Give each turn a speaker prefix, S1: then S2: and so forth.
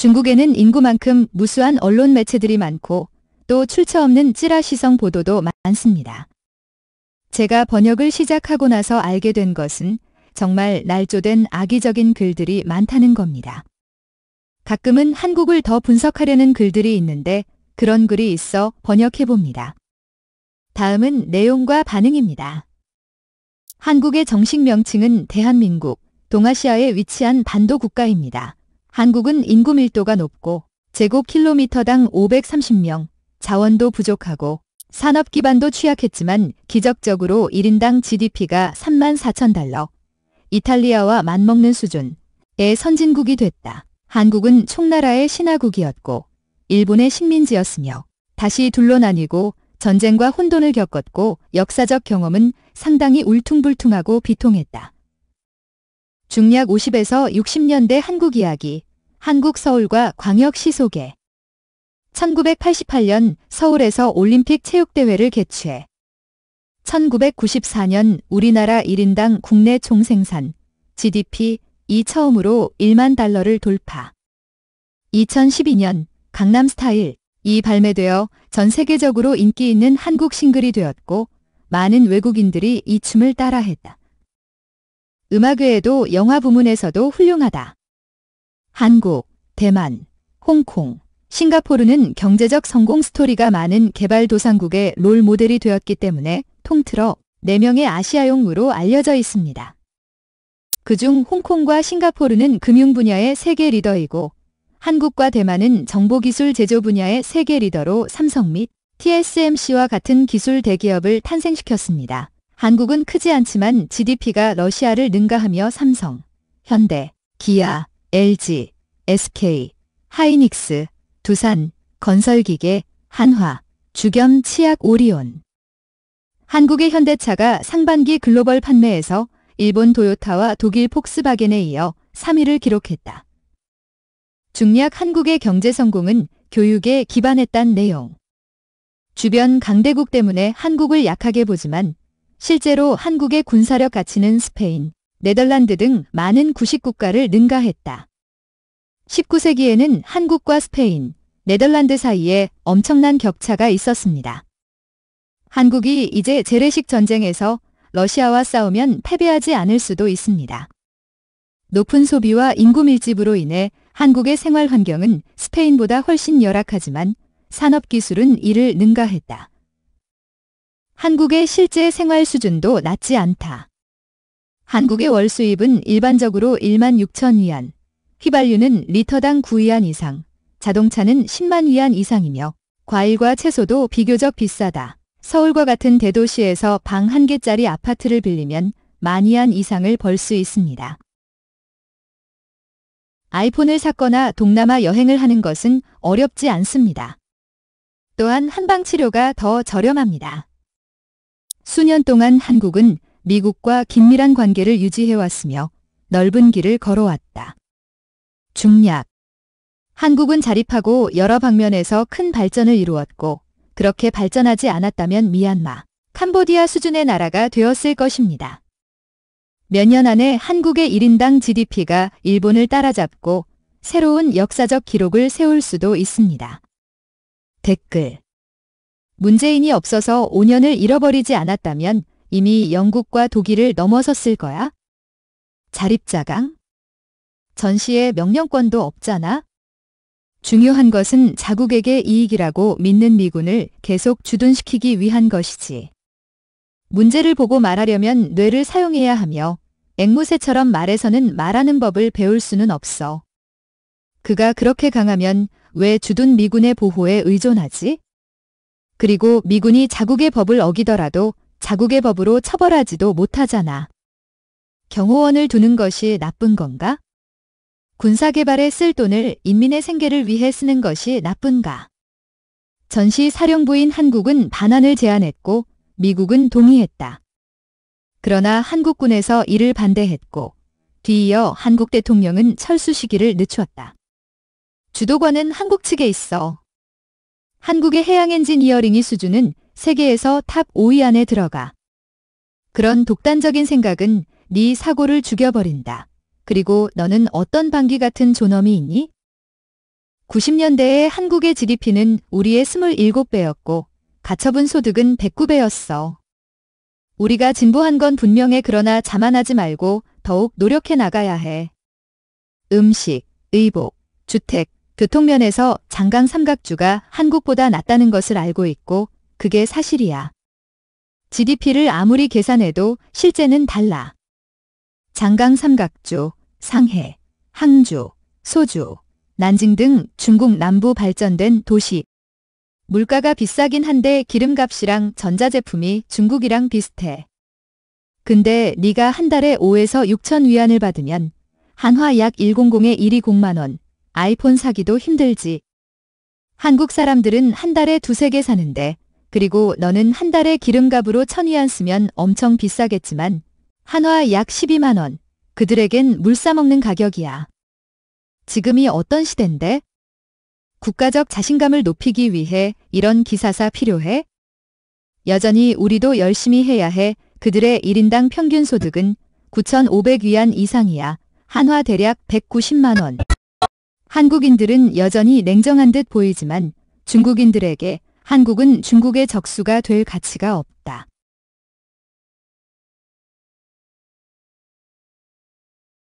S1: 중국에는 인구만큼 무수한 언론 매체들이 많고 또 출처 없는 찌라시성 보도도 많습니다. 제가 번역을 시작하고 나서 알게 된 것은 정말 날조된 악의적인 글들이 많다는 겁니다. 가끔은 한국을 더 분석하려는 글들이 있는데 그런 글이 있어 번역해 봅니다. 다음은 내용과 반응입니다. 한국의 정식 명칭은 대한민국, 동아시아에 위치한 반도 국가입니다. 한국은 인구 밀도가 높고 제곱 킬로미터당 530명, 자원도 부족하고 산업 기반도 취약했지만 기적적으로 1인당 GDP가 3만 4천 달러, 이탈리아와 맞먹는 수준의 선진국이 됐다. 한국은 총나라의 신화국이었고 일본의 식민지였으며 다시 둘로 나뉘고 전쟁과 혼돈을 겪었고 역사적 경험은 상당히 울퉁불퉁하고 비통했다. 중략 50에서 60년대 한국 이야기 한국 서울과 광역시 소개 1988년 서울에서 올림픽 체육대회를 개최 1994년 우리나라 1인당 국내 총생산 GDP 이 처음으로 1만 달러를 돌파 2012년 강남스타일 이 발매되어 전 세계적으로 인기 있는 한국 싱글이 되었고 많은 외국인들이 이 춤을 따라했다. 음악외에도 영화 부문에서도 훌륭하다. 한국, 대만, 홍콩, 싱가포르는 경제적 성공 스토리가 많은 개발도상국의 롤 모델이 되었기 때문에 통틀어 4명의 아시아용으로 알려져 있습니다. 그중 홍콩과 싱가포르는 금융 분야의 세계 리더이고 한국과 대만은 정보기술 제조 분야의 세계 리더로 삼성 및 TSMC와 같은 기술 대기업을 탄생시켰습니다. 한국은 크지 않지만 GDP가 러시아를 능가하며 삼성, 현대, 기아, LG, SK, 하이닉스, 두산, 건설기계, 한화, 주겸 치약 오리온. 한국의 현대차가 상반기 글로벌 판매에서 일본 도요타와 독일 폭스바겐에 이어 3위를 기록했다. 중략 한국의 경제 성공은 교육에 기반했단 내용. 주변 강대국 때문에 한국을 약하게 보지만 실제로 한국의 군사력 가치는 스페인, 네덜란드 등 많은 구식국가를 능가했다. 19세기에는 한국과 스페인, 네덜란드 사이에 엄청난 격차가 있었습니다. 한국이 이제 재래식 전쟁에서 러시아와 싸우면 패배하지 않을 수도 있습니다. 높은 소비와 인구 밀집으로 인해 한국의 생활 환경은 스페인보다 훨씬 열악하지만 산업 기술은 이를 능가했다. 한국의 실제 생활 수준도 낮지 않다. 한국의 월 수입은 일반적으로 1만 6천 위안, 휘발유는 리터당 9위안 이상, 자동차는 10만 위안 이상이며 과일과 채소도 비교적 비싸다. 서울과 같은 대도시에서 방 한 개짜리 아파트를 빌리면 만 위안 이상을 벌 수 있습니다. 아이폰을 샀거나 동남아 여행을 하는 것은 어렵지 않습니다. 또한 한방 치료가 더 저렴합니다. 수년 동안 한국은 미국과 긴밀한 관계를 유지해왔으며 넓은 길을 걸어왔다. 중략 한국은 자립하고 여러 방면에서 큰 발전을 이루었고 그렇게 발전하지 않았다면 미얀마, 캄보디아 수준의 나라가 되었을 것입니다. 몇 년 안에 한국의 1인당 GDP가 일본을 따라잡고 새로운 역사적 기록을 세울 수도 있습니다. 댓글 문재인이 없어서 5년을 잃어버리지 않았다면 이미 영국과 독일을 넘어섰을 거야. 자립자강. 전시에 명령권도 없잖아. 중요한 것은 자국에게 이익이라고 믿는 미군을 계속 주둔시키기 위한 것이지. 문제를 보고 말하려면 뇌를 사용해야 하며 앵무새처럼 말에서는 말하는 법을 배울 수는 없어. 그가 그렇게 강하면 왜 주둔 미군의 보호에 의존하지? 그리고 미군이 자국의 법을 어기더라도 자국의 법으로 처벌하지도 못하잖아. 경호원을 두는 것이 나쁜 건가? 군사개발에 쓸 돈을 인민의 생계를 위해 쓰는 것이 나쁜가? 전시 사령부인 한국은 반환을 제안했고 미국은 동의했다. 그러나 한국군에서 이를 반대했고 뒤이어 한국 대통령은 철수 시기를 늦추었다. 주도권은 한국 측에 있어. 한국의 해양 엔지니어링이 수준은 세계에서 탑 5위 안에 들어가. 그런 독단적인 생각은 네 사고를 죽여버린다. 그리고 너는 어떤 방귀 같은 존엄이 있니? 90년대에 한국의 GDP는 우리의 27배였고 가처분 소득은 109배였어. 우리가 진보한 건 분명해 그러나 자만하지 말고 더욱 노력해 나가야 해. 음식, 의복, 주택, 교통면에서 장강 삼각주가 한국보다 낫다는 것을 알고 있고 그게 사실이야. GDP를 아무리 계산해도 실제는 달라. 장강 삼각주 상해, 항주, 소주, 난징 등 중국 남부 발전된 도시. 물가가 비싸긴 한데 기름값이랑 전자제품이 중국이랑 비슷해. 근데 네가 한 달에 5에서 6천 위안을 받으면 한화 약 100에 120만 원, 아이폰 사기도 힘들지. 한국 사람들은 한 달에 두 세 개 사는데 그리고 너는 한 달에 기름값으로 천위안 쓰면 엄청 비싸겠지만 한화 약 12만원. 그들에겐 물 싸먹는 가격이야. 지금이 어떤 시대인데? 국가적 자신감을 높이기 위해 이런 기사사 필요해? 여전히 우리도 열심히 해야 해. 그들의 1인당 평균 소득은 9,500위안 이상이야. 한화 대략 190만원. 한국인들은 여전히 냉정한 듯 보이지만 중국인들에게 한국은 중국의 적수가 될 가치가 없다.